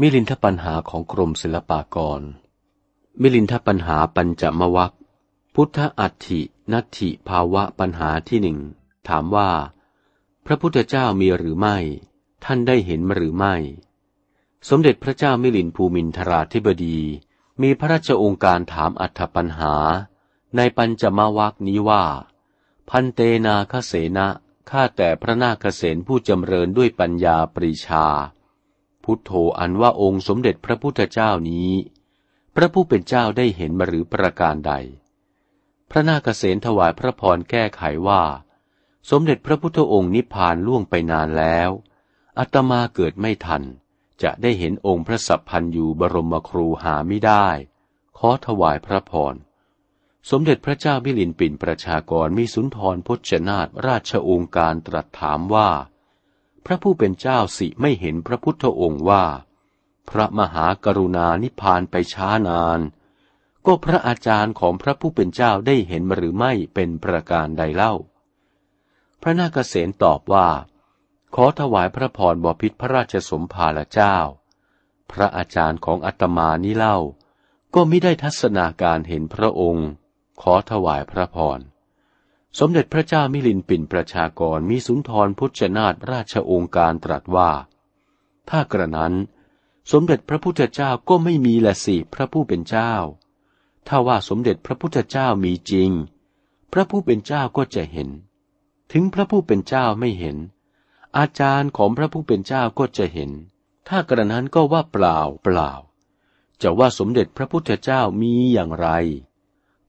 มิลินทปัญหาของกรมศิลปากร มิลินทปัญหาปัญจมวัค พุทธอัตถินัตถิภาวะปัญหาที่หนึ่งถามว่า พระพุทธเจ้ามีหรือไม่ ท่านได้เห็นหรือไม่ สมเด็จพระเจ้ามิลินภูมินทราธิบดี มีพระราชองค์การถามอัตถปัญหาในปัญจมวัคนี้ว่า พันเตนาคเสนะข้าแต่พระนาคเสนผู้จำเริญด้วยปัญญาปรีชาพุทโธอันว่าองค์สมเด็จพระพุทธเจ้านี้ พระผู้เป็นเจ้าได้เห็นมาหรือประการใด พระนาคเษนถวายพระพรแก้ไขว่า สมเด็จพระพุทธองค์นิพพานล่วงไปนานแล้ว อัตมาเกิดไม่ทัน จะได้เห็นองค์พระสัพพันยูบรมครูหาไม่ได้ ขอถวายพระพร สมเด็จพระเจ้ามิลินปินประชากรมิสุนทรพจนาตราชองค์การตรัสถามว่าพระผู้เป็นเจ้าสิไม่เห็นพระพุทธองค์ว่า พระมหากรุณานิพานไปช้านาน ก็พระอาจารย์ของพระผู้เป็นเจ้าได้เห็นหรือไม่เป็นประการใดเล่า พระนาคเษนตอบว่า ขอถวายพระพรบพิษพระราชสมภารเจ้า พระอาจารย์ของอัตมานี้เล่า ก็ไม่ได้ทัศนาการเห็นพระองค์ขอถวายพระพรสมเด็จพระเจ้ามิลินปินประชากรมีสุนทรพุธนาตราชองค์การตรัสว่า ถ้ากระนั้น สมเด็จพระพุทธเจ้าก็ไม่มีละสิพระผู้เป็นเจ้า ถ้าว่าสมเด็จพระพุทธเจ้ามีจริง พระผู้เป็นเจ้าก็จะเห็น ถึงพระผู้เป็นเจ้าไม่เห็น อาจารย์ของพระผู้เป็นเจ้าก็จะเห็น ถ้ากระนั้นก็ว่าเปล่าเปล่าจะว่าสมเด็จพระพุทธเจ้ามีอย่างไร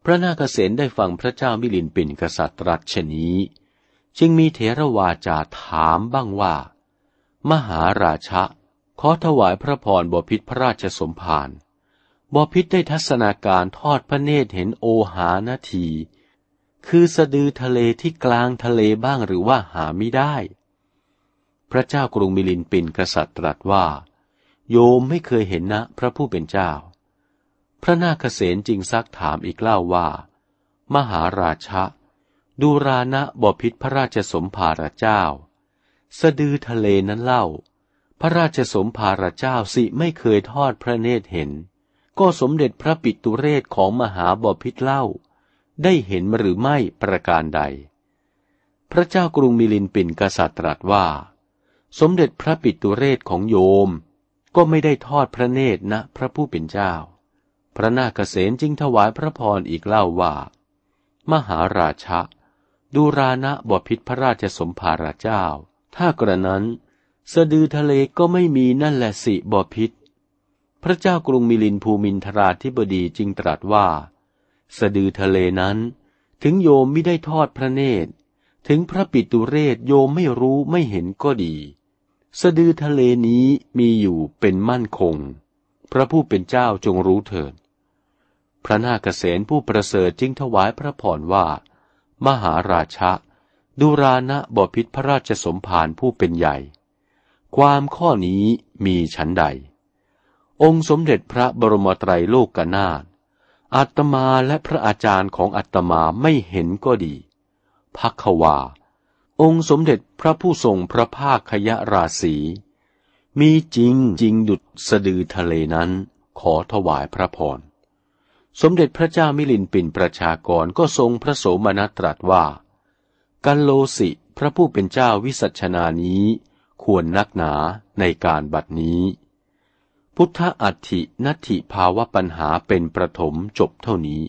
พระนาคเษนได้ฟังพระเจ้ามิลินปินกษัตริย์ชนี้ จึงมีเถรวาจาถามบ้างว่า มหาราชะขอถวายพระพรบพิษพระราชสมภาร บพิษได้ทัศนาการทอดพระเนตรเห็นโอหานาที คือสะดือทะเลที่กลางทะเลบ้างหรือว่าหาไม่ได้ พระเจ้ากรุงมิลินปินกษัตริย์ตรัสว่า โยมไม่เคยเห็นนะพระผู้เป็นเจ้าพระนาคเษนจิงซักถามอีกเล่าว่า มหาราชะดูรานะบพิษพระราชสมภารเจ้า สะดือทะเลนั้นเล่า พระราชสมภารเจ้าสิไม่เคยทอดพระเนตรเห็น ก็สมเด็จพระปิตุเรศของมหาบพิษเล่า ได้เห็นหรือไม่ประการใด พระเจ้ากรุงมิลินปินกษัตริย์ตรัสว่า สมเด็จพระปิตุเรศของโยม ก็ไม่ได้ทอดพระเนตรนะ พระผู้เป็นเจ้าพระนาคเษนจึงถวายพระพรอีกเล่าว่า มหาราชะดูรานะบพิษพระราชสมภาราเจ้า ถ้ากระนั้น สะดือทะเลก็ไม่มีนั่นแหละสิบพิษ พระเจ้ากรุงมิลินภูมินทราธิบดีจึงตรัสว่า สะดือทะเลนั้น ถึงโยมไม่ได้ทอดพระเนตร ถึงพระปิตุเรศโยมไม่รู้ไม่เห็นก็ดี สะดือทะเลนี้มีอยู่เป็นมั่นคง พระผู้เป็นเจ้าจงรู้เถิดพระนาคเษนผู้ประเสริฐจึงถวายพระพรว่า มหาราชะดุรานะบพิษพระราชสมภารผู้เป็นใหญ่ ความข้อนี้มีชั้นใด องค์สมเด็จพระบรมไตรโลกนาถอัตมาและพระอาจารย์ของอัตมาไม่เห็นก็ดีพักวา องค์สมเด็จพระผู้ทรงพระภาคขยราศีมีจริงจริงดุดสะดือทะเลนั้นขอถวายพระพรสมเด็จพระเจ้ามิลินปินประชากรก็ทรงพระโสมนัสตรัสว่า กันโลสิพระผู้เป็นเจ้าวิสัชนานี้ ควรนักหนาในการบัดนี้ พุทธอัตินัตถิภาวะปัญหาเป็นประถมจบเท่านี้